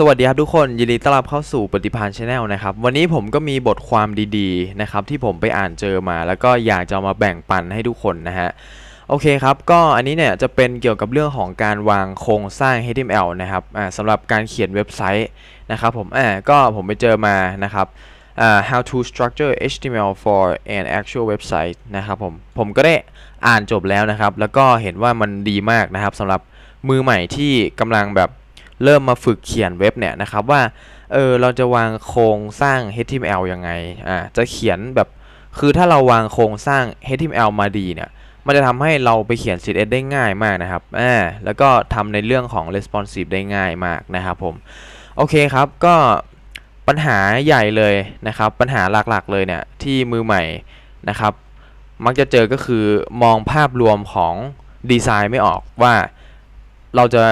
สวัสดีครับทุกคน ยินดีต้อนรับเข้าสู่ปฏิพานชาแนลนะครับ วันนี้ผมก็มีบทความดีๆนะครับที่ผมไปอ่านเจอมา แล้วก็อยากจะมาแบ่งปันให้ทุกคนนะฮะ โอเคครับก็อันนี้เนี่ยจะเป็นเกี่ยวกับเรื่องของการวางโครงสร้าง HTML นะครับสำหรับการเขียนเว็บไซต์นะครับผมอ่าก็ผมไปเจอมานะครับ uh, how to structure HTML for an actual website นะครับผมผมก็ได้อ่านจบแล้วนะครับ แล้วก็เห็นว่ามันดีมากนะครับสำหรับมือใหม่ที่กำลังแบบเริ่มมาฝึกเขียนเว็บเนี่ยนะครับว่า เออเราจะวางโครงสร้าง HTML ยังไง อ่า จะเขียนแบบ คือถ้าเราวางโครงสร้าง HTML มาดีเนี่ย มันจะทำให้เราไปเขียน CSS ได้ง่ายมากนะครับ อ่า แล้วก็ทำในเรื่องของ responsive ได้ง่ายมากนะครับผม โอเคครับ ก็ปัญหาใหญ่เลยนะครับ ปัญหาหลักๆ เลยเนี่ยที่มือใหม่นะครับ มักจะเจอ ก็คือมองภาพรวมของดีไซน์ ไม่ออกว่าเราจะ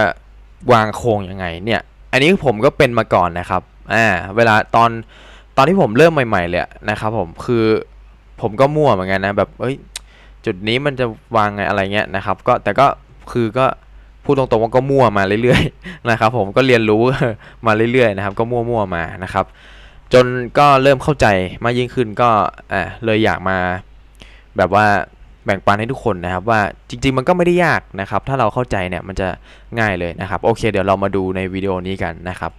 วางโครงยังไงเนี่ย อันนี้ผมก็เป็นมาก่อนนะครับ อ่า เวลาตอน ตอนที่ผมเริ่มใหม่ ๆเลยนะครับผมคือผมก็มั่วเหมือนกันนะ แบบเอ้ยจุดนี้มันจะวางไงอะไรเงี้ยนะครับ ก็แต่ก็คือก็พูดตรงๆว่าก็มั่วมาเรื่อยๆ นะครับ ผมก็เรียนรู้มาเรื่อยๆนะครับ ก็มั่วๆมานะครับ จนก็เริ่มเข้าใจมากยิ่งขึ้นก็อ่าเลยอยากมาแบบว่าแบ่งปันให้ทุกคนนะครับว่าจริงๆมันก็ไม่ได้ยากนะครับ ถ้าเราเข้าใจเนี่ย มันจะง่ายเลยนะครับ โอเคเดี๋ยวเรามาดูในวิดีโอนี้กันนะครับ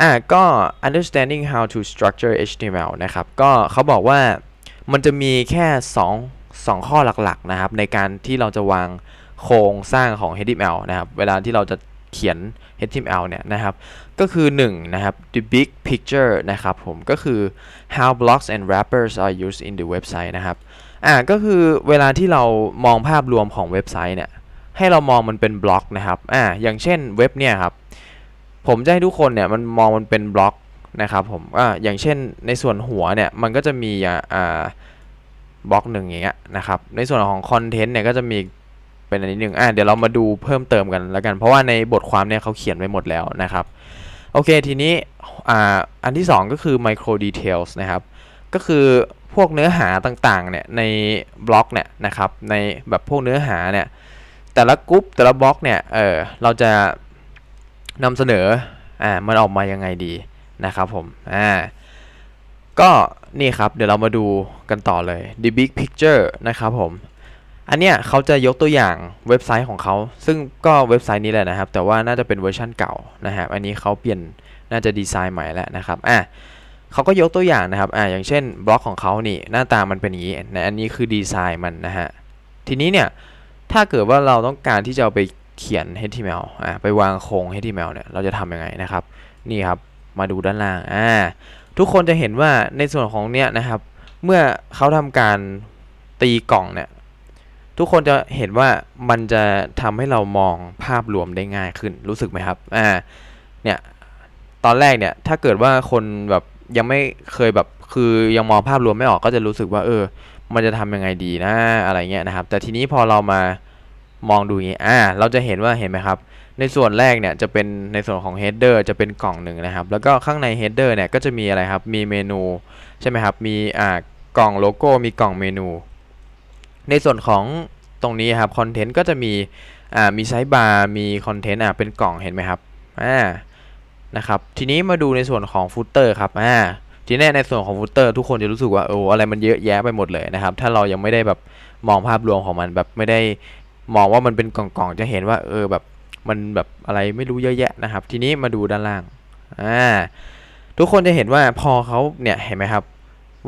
อ่าก็ understanding how to structure HTML นะครับ ก็เขาบอกว่ามันจะมีแค่2 2ข้อหลักๆนะครับ ในการที่เราจะวางโครงสร้างของ HTML นะครับ เวลาที่เราจะเขียน HTML เนี่ยนะครับ ก็คือ1นะครับ the big picture นะครับผมก็คือ how blocks and wrappers are used in the website นะครับอ่ะก็คือเวลาที่เรามองภาพรวมของเว็บไซต์เนี่ยให้เรามองมันเป็นบล็อกนะครับอ่าอย่างเช่นเว็บเนี่ยครับผมจะให้ทุกคนเนี่ยมันมองมันเป็นบล็อกนะครับผมอ่าอย่างเช่นในส่วนหัวเนี่ยมันก็จะมีอ่าบล็อกหนึ่งอย่างเงี้ยนะครับในส่วนของคอนเทนต์เนี่ยก็จะมีเป็นอันนี้หนึ่งอ่าเดี๋ยวเรามาดูเพิ่มเติมกันแล้วกันเพราะว่าในบทความเนี่ยเขาเขียนไว้หมดแล้วนะครับ โอเคทีนี้อ่าอันที่2ก็คือ micro details นะครับ ก็คือพวกเนื้อหาต่างๆเนี่ยในบล็อกเนี่ยนะครับในแบบพวกเนื้อหาเนี่ยแต่ละกรุ๊ปแต่ละบล็อกเนี่ยเออเราจะนำเสนออ่ามันออกมายังไงดีนะครับผมอ่าก็นี่ครับเดี๋ยวเรามาดูกันต่อเลย The Big Picture นะครับผมอันเนี้ยเขาจะยกตัวอย่างเว็บไซต์ของเขาซึ่งก็เว็บไซต์นี้แหละนะครับ แต่ว่าน่าจะเป็นเวอร์ชั่นเก่านะครับอันนี้เขาเปลี่ยนน่าจะดีไซน์ใหม่แล้วนะครับอ่าเขาก็ยกตัวอย่างนะครับอ่าอย่างเช่นบล็อกของเขานี่หน้าตามันเป็นอย่างนี้นะอันนี้คือดีไซน์มันนะฮะ ทีนี้เนี่ย ถ้าเกิดว่าเราต้องการที่จะไปเขียน HTML อ่าไปวางโครง HTML เนี่ย เราจะทำยังไงนะครับ นี่ครับ มาดูด้านล่างอ่าทุกคนจะเห็นว่าในส่วนของเนี่ยนะครับ เมื่อเขาทำการตีกล่องเนี่ย ทุกคนจะเห็นว่ามันจะทำให้เรามองภาพรวมได้ง่ายขึ้น รู้สึกไหมครับอ่าเนี่ยตอนแรกเนี่ย ถ้าเกิดว่าคนแบบยังไม่เคยแบบคือยังมองภาพรวมไม่ออกก็จะรู้สึกว่า เออมันจะทำยังไงดีนะอะไรเงี้ยนะครับ แต่ทีนี้พอเรามามองดูอย่างนี้อ่าเราจะเห็นว่าเห็นไหมครับ ในส่วนแรกเนี่ยจะเป็นในส่วนของเฮดเดอร์จะเป็นกล่องหนึ่งนะครับ แล้วก็ข้างในเฮดเดอร์เนี่ยก็จะมีอะไรครับ มีเมนูใช่ไหมครับ มีอ่ากล่องโลโก้ มีกล่องเมนู ในส่วนของตรงนี้ครับคอนเทนต์ก็จะมีอ่ามีไซส์บาร์มีคอนเทนต์อ่าเป็นกล่องเห็นไหมครับอ่านะครับทีนี้มาดูในส่วนของฟุตเตอร์ครับอ่าทีนี้ในส่วนของฟุตเตอร์ทุกคนจะรู้สึกว่าโอ้อะไรมันเยอะแยะไปหมดเลยนะครับ ถ้าเรายังไม่ได้แบบมองภาพรวมของมันแบบไม่ได้มองว่ามันเป็นกล่องๆจะเห็นว่า เออแบบมันแบบอะไรไม่รู้เยอะแยะนะครับ ทีนี้มาดูด้านล่างอ่าทุกคนจะเห็นว่าพอเขาเนี่ยเห็นไหมครับ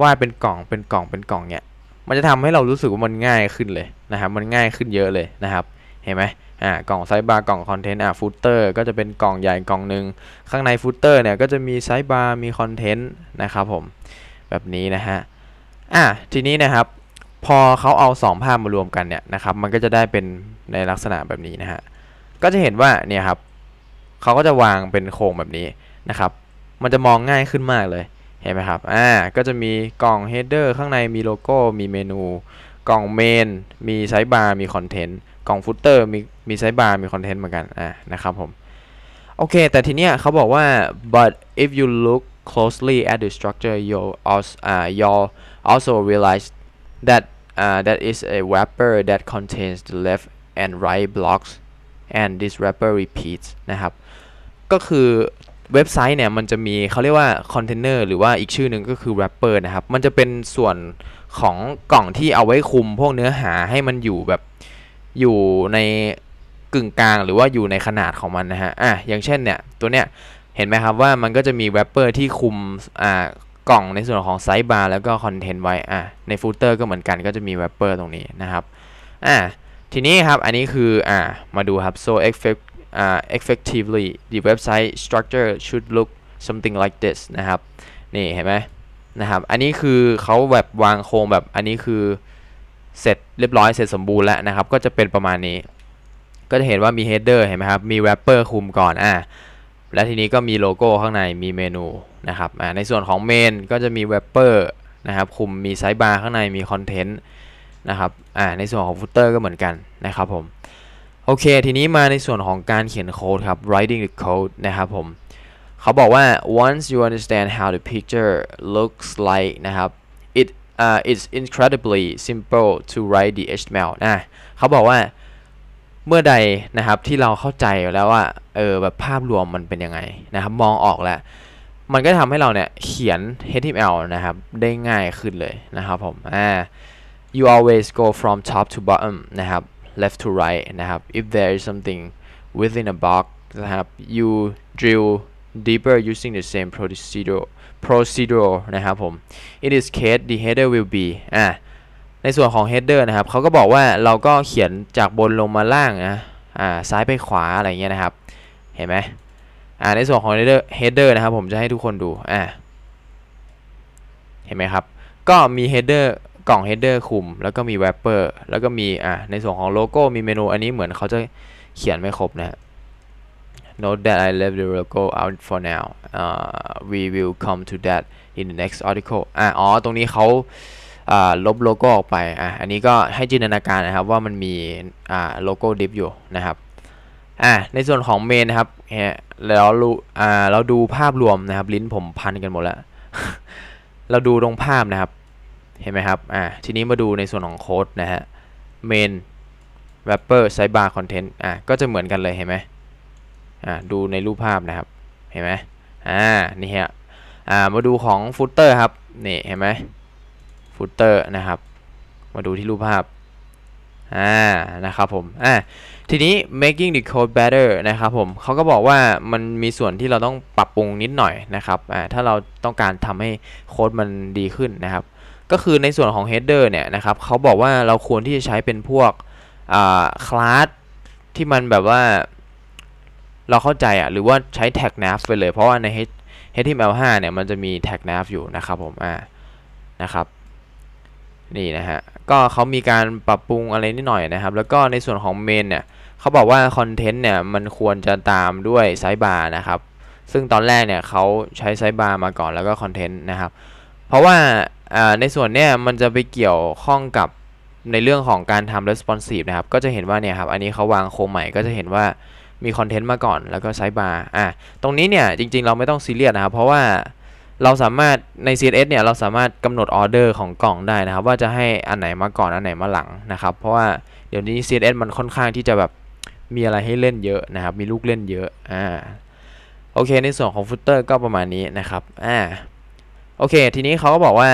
วาดเป็นกล่องเป็นกล่องเป็นกล่องเนี่ย มันจะทำให้เรารู้สึกว่ามันง่ายขึ้นเลยนะครับ มันง่ายขึ้นเยอะเลยนะครับ เห็นไหมอ่า กล่องไซบาร์กล่องคอนเทนต์ อ่าฟุตเตอร์ ก็จะเป็นกล่องใหญ่กล่องหนึ่งข้างในฟุตเตอร์เนี่ย ก็จะมีไซบาร์มีคอนเทนต์ นะครับผม แบบนี้นะฮะ อ่าทีนี้นะครับ พอเขาเอา 2 ภาพมารวมกันเนี่ยนะครับ มันก็จะได้เป็นในลักษณะแบบนี้นะฮะ ก็จะเห็นว่า เนี่ยครับเขาก็จะวางเป็นโครงแบบนี้นะครับ มันจะมองง่ายขึ้นมากเลย เห็นไหมครับ อ่า ก็จะมีกล่องเฮดเดอร์ข้างในมีโลโก้ มีเมนู กล่องเมน มีไซบาร์มีคอนเทนต์ล่องฟุตเตอร์ มีมีไซบาร์มีคอนเทนต์เหมือนกันอ่ะนะครับผม โอเค แต่ทีเนี้ยเขาบอกว่า but if you look closely at the structure you also uh, you also realize that uh, that is a wrapper that contains the left and right blocks and this wrapper repeats นะครับ ก็คือเว็บไซต์เนี่ยมันจะมีเขาเรียกว่าคอนเทนเนอร์หรือว่าอีกชื่อหนึ่งก็คือแรปเปอร์นะครับ มันจะเป็นส่วนของกล่องที่เอาไว้คุมพวกเนื้อหาให้มันอยู่แบบอยู่ในกึ่งกลางหรือว่าอยู่ในขนาดของมันนะฮะ อ่ะ อย่างเช่นเนี่ย ตัวเนี้ยเห็นไหมครับว่ามันก็จะมีแวปเปอร์ที่คุมอ่า กล่องในส่วนของไซส์บาร์แล้วก็คอนเทนต์ไว้ อ่ะในฟูเตอร์ก็เหมือนกันก็จะมีแวปเปอร์ตรงนี้นะครับ อ่ะทีนี้ครับอันนี้คืออ่ะมาดูครับ so effect uh, effectively the website structure should look something like this นะครับ นี่เห็นไหมนะครับ อันนี้คือเขาแบบวางโครงแบบอันนี้คือเสร็จเรียบร้อยเสร็จสมบูรณ์แล้วนะครับ ก็จะเป็นประมาณนี้ ก็จะเห็นว่ามี header เห็นไหมครับ มี wrapper คุมก่อนอ่าและทีนี้ก็มีโลโก้ข้างในมีเมนูนะครับอ่าในส่วนของเมนก็จะมี wrapper นะครับคุมมีไซบาร์ข้างในมีคอนเทนต์นะครับอ่าในส่วนของฟุตเตอร์ก็เหมือนกันนะครับผม โอเค ทีนี้มาในส่วนของการเขียนโค้ดครับ writing the code นะครับผม เขาบอกว่า once you understand how the picture looks like นะครับ it uh, it's incredibly simple to write the HTML นะเขาบอกว่า เมื่อใดนะครับที่เราเข้าใจแล้วว่าเออแบบภาพรวมมันเป็นยังไงนะครับมองออกแล้ว มันก็ทำให้เราเนี่ยเขียน HTML นะครับได้ง่ายขึ้นเลยนะครับผมอ่า you always go from top to bottom นะครับ left to right นะครับ if there is something within a box นะครับ you drill deeper using the same procedure procedure นะครับผม i t i s case the header will be อ่ะในส่วนของ header นะครับเขาก็บอกว่าเราก็เขียนจากบนลงมาล่างนะอ่าซ้ายไปขวา อะไรเงี้ยนะครับ เห็นไหมอ่าในส่วนของ header header นะครับผมจะให้ทุกคนดูอ่าเห็นไหมครับ ก็มี header กล่อง header คุม แล้วก็มี wrapper แล้วก็มีอ่าในส่วนของโลโก้มีเมนูอันนี้เหมือนเขาจะเขียนไม่ครบนะัะ Note that I left the logo out for now. Uh, we will come to that in the next article. อ่าอ๋อตรงนี้เขาลบโลโก้ออกไปอ่าอันนี้ก็ให้จินตนาการนะครับ ว่ามันมีอ่าโลโก้ดิฟอยู่ นะครับ อ่าในส่วนของเมนนะครับแล้วอ่าเราดูภาพรวมนะครับ ลิ้นผมพันกันหมดแล้ว เราดูตรงภาพนะครับ เห็นไหมครับ อ่าทีนี้มาดูในส่วนของโค้ดนะฮะเมนวปเปอร์ไซบาร์คอนเทนต์อ่ะก็จะเหมือนกันเลยเห็นไหมดูในรูปภาพนะครับเห็นไหม อ่า นี่ฮะอ่ามาดูของฟุตเตอร์ครับ นี่เห็นไหมฟุตเตอร์นะครับ มาดูที่รูปภาพ อ่านะครับผม อ่าทีนี้ making the code better นะครับผมเขาก็บอกว่ามันมีส่วนที่เราต้องปรับปรุงนิดหน่อยนะครับ อ่า ถ้าเราต้องการทำให้โค้ดมันดีขึ้นนะครับ ก็คือในส่วนของ header เนี่ยนะครับ เขาบอกว่าเราควรที่จะใช้เป็นพวก อ่าคลาสที่มันแบบว่าเราเข้าใจอ่ะหรือว่าใช้แท็ก nav ไปเลยเพราะว่าใน HTML5 เนี่ยมันจะมีแท็ก nav อยู่นะครับผมอ่านะครับนี่นะฮะก็เขามีการปรับปรุงอะไรนิดหน่อยนะครับ แล้วก็ในส่วนของเมนเนี่ยเขาบอกว่าคอนเทนต์เนี่ยมันควรจะตามด้วยไซบาร์นะครับ ซึ่งตอนแรกเนี่ยเขาใช้ไซบาร์มาก่อนแล้วก็คอนเทนต์นะครับเพราะว่าในส่วนเนี่ยมันจะไปเกี่ยวข้องกับในเรื่องของการทำ responsive นะครับก็จะเห็นว่าเนี่ยครับอันนี้เขาวางโคงใหม่ก็จะเห็นว่ามีคอนเทนต์มาก่อน แล้วก็ไซด์บาร์อ่ะ ตรงนี้เนี่ยจริงๆเราไม่ต้องซีเรียสนะครับ เพราะว่าเราสามารถใน CSS เนี่ยเราสามารถกำหนดออเดอร์ของกล่องได้นะครับ ว่าจะให้อันไหนมาก่อนอันไหนมาหลังนะครับ เพราะว่าเดี๋ยวนี้ CSS มันค่อนข้างที่จะแบบมีอะไรให้เล่นเยอะนะครับ มีลูกเล่นเยอะอ่าโอเคในส่วนของฟุตเตอร์ก็ประมาณนี้นะครับอ่าโอเคทีนี้เขาก็บอกว่า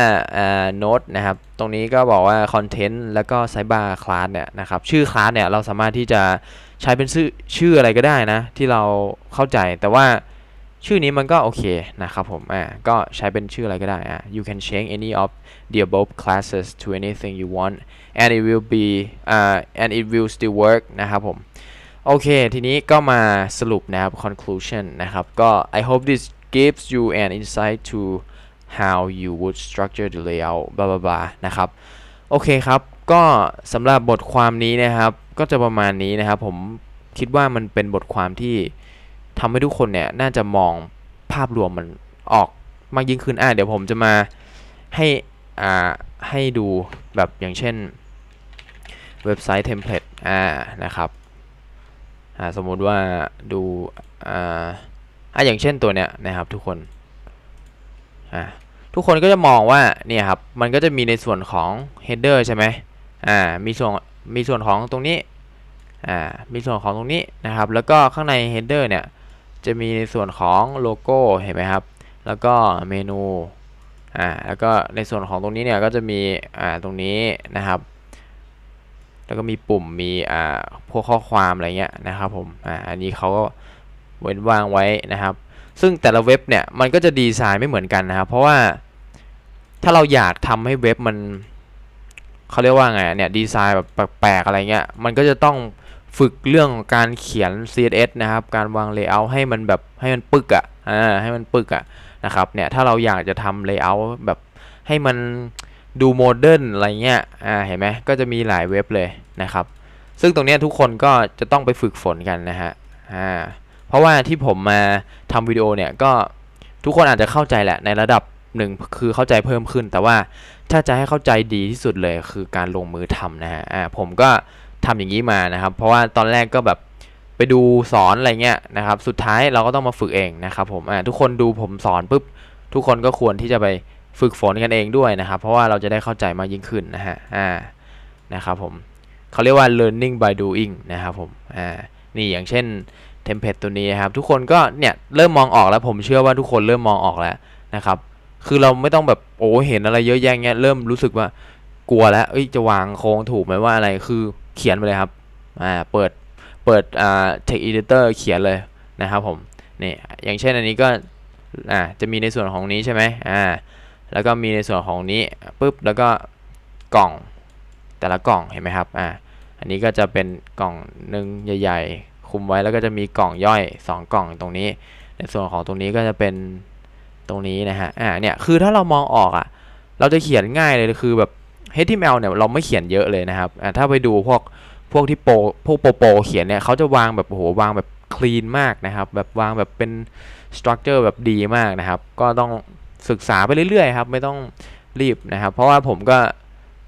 โน้ตนะครับ ตรงนี้ก็บอกว่า คอนเทนต์แล้วก็ไซบาร์คลาสเนี่ยนะครับ ชื่อคลาสเนี่ย เราสามารถที่จะใช้เป็นชื่อชื่ออะไรก็ได้นะ ที่เราเข้าใจ แต่ว่าชื่อนี้มันก็โอเคนะครับผม อ่า ก็ใช้เป็นชื่ออะไรก็ได้อ่า you can change any of the above classes to anything you want and it will be uh, and it will still work นะครับผมโอเคทีนี้ก็มาสรุปนะครับ conclusion นะครับ ก็ I hope this gives you an insight to how you would structure the layout บลาบลานะครับ โอเคครับ ก็สำหรับบทความนี้นะครับก็จะประมาณนี้นะครับ ผมคิดว่ามันเป็นบทความที่ทำให้ทุกคนเนี่ย น่าจะมองภาพรวมมันออกมากยิ่งขึ้นอ่าเดี๋ยวผมจะมาให้ อ่าให้ดู แบบอย่างเช่นเว็บไซต์เทมเพลตอ่านะครับ อ่าสมมุติว่าดู อ่าอ่าอย่างเช่นตัวเนี้ยนะครับทุกคนทุกคนก็จะมองว่าเนี่ยครับมันก็จะมีในส่วนของ header ใช่ไหมอ่ามีส่วนมีส่วนของตรงนี้อ่ามีส่วนของตรงนี้นะครับ แล้วก็ข้างใน header เนี่ยจะมีในส่วนของโลโก้ เห็นไหมครับ แล้วก็เมนูอ่าแล้วก็ในส่วนของตรงนี้เนี่ยก็จะมีอ่าตรงนี้นะครับ แล้วก็มีปุ่มมีอ่าพวกข้อความอะไรเงี้ยนะครับผมอ่าอันนี้เขาก็เว้นว่างไว้นะครับซึ่ง แต่ละเว็บ เนี่ย มันก็จะดีไซน์ไม่เหมือนกันนะครับเพราะว่า ถ้าเราอยากทำให้เว็บมัน เขาเรียกว่า ไงเนี่ยดีไซน์แบบแปลกๆอะไรเงี้ยมันก็จะต้องฝึกเรื่องของการเขียน CSS นะครับ การวาง layout ให้ มันแบบให้มันปึกอะ่ะให้มันปึกอะ่ะนะครับ เนี่ยถ้าเราอยากจะทำ layout แบบให้มันดูโมเดิร์นอะไรเงี้ยอ่าเห็นไหมก็จะมีหลายเว็บเลยนะครับ ซึ่งตรงนี้ทุกคนก็จะต้องไปฝึกฝนกันนะฮะอ่าเพราะว่าที่ผมมาทำวิดีโอเนี่ยก็ทุกคนอาจจะเข้าใจแหละในระดับหนึ่งคือเข้าใจเพิ่มขึ้น แต่ว่าถ้าจะให้เข้าใจดีที่สุดเลย คือการลงมือทำนะฮะอ่าผมก็ทำอย่างนี้มานะครับ เพราะว่าตอนแรกก็แบบไปดูสอนอะไรเงี้ยนะครับสุดท้ายเราก็ต้องมาฝึกเองนะครับผมอ่าทุกคนดูผมสอนปุ๊บทุกคนก็ควรที่จะไปฝึกฝนกันเองด้วยนะครับ เพราะว่าเราจะได้เข้าใจมากยิ่งขึ้นนะฮะอ่านะครับผมเขาเรียกว่า learning by doing นะครับผมอ่านี่อย่างเช่นเทมเพลตตัวนี้นะครับทุกคนก็เนี่ยเริ่มมองออกแล้วผมเชื่อว่าทุกคนเริ่มมองออกแล้วนะครับคือเราไม่ต้องแบบโอ้เห็นอะไรเยอะแยะเงี้ยเริ่มรู้สึกว่ากลัวแล้วเอ้ยจะวางโค้งถูกไหมว่าอะไรคือเขียนไปเลยครับอ่าเปิดเปิดอ่าเค e อเดเตอร์เขียนเลยนะครับผมนี่อย่างเช่นอันนี้ก็อ่าจะมีในส่วนของนี้ใช่ไหมอ่าแล้วก็มีในส่วนของนี้ปุ๊บแล้วก็กล่อง แต่ละกล่องเห็นไหมครับอ่าอันนี้ก็จะเป็นกล่องหนึ่งใหญ่ ๆคุมไว้แล้วก็จะมีกล่องย่อย 2 กล่องตรงนี้ในส่วนของตรงนี้ก็จะเป็นตรงนี้นะฮะอ่าเนี่ยคือถ้าเรามองออกอะ่ะเราจะเขียนง่ายเลยคือแบบ HTML เนี่ย เราไม่เขียนเยอะเลยนะครับอ่าถ้าไปดูพวกพวกที่โปพวกโปโปเขียนเนี่ยเขาจะวางแบบโอ้โหวางแบบคลีนมากนะครับแบบวางแบบเป็นสตรัคเจอร์แบบดีมากนะครับ ก็ต้องศึกษาไปเรื่อยๆครับ ไม่ต้องรีบนะครับเพราะว่าผมก็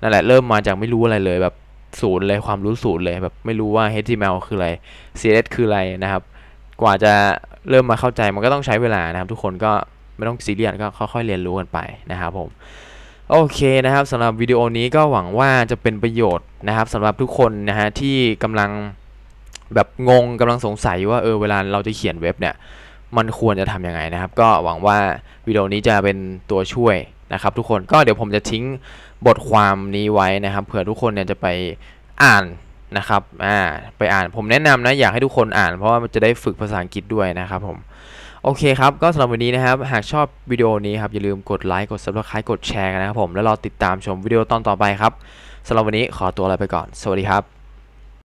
นั่นแหละเริ่มมาจากไม่รู้อะไรเลยแบบศูนย์เลยความรู้ศูนย์เลยแบบไม่รู้ว่า HTML คืออะไร CSS คืออะไรนะครับ กว่าจะเริ่มมาเข้าใจมันก็ต้องใช้เวลานะครับทุกคนก็ไม่ต้องซีเรียสก็ค่อยๆ เรียนรู้กันไปนะครับ ผม โอเคนะครับสำหรับวิดีโอนี้ก็หวังว่าจะเป็นประโยชน์นะครับสำหรับทุกคนนะฮะที่กำลังแบบงงกำลังสงสัยว่าเออเวลาเราจะเขียนเว็บเนี่ย มันควรจะทำยังไงนะครับ ก็หวังว่าวิดีโอนี้จะเป็นตัวช่วยนะครับทุกคนก็เดี๋ยวผมจะทิ้งบทความนี้ไว้นะครับ เผื่อทุกคนเนี่ยจะไปอ่านนะครับอ่าไปอ่าน ผมแนะนำนะอยากให้ทุกคนอ่านเพราะว่ามันจะได้ฝึกภาษาอังกฤษด้วยนะครับ ผมโอเคครับก็สำหรับวันนี้นะครับ หากชอบวิดีโอนี้ครับอย่าลืมกดไลค์กด subscribe กดแชร์กันนะครับผมแล้วรอติดตามชมวิดีโอตอนต่อไปครับสำหรับวันนี้ขอตัวลาไปก่อนสวัสดีครับ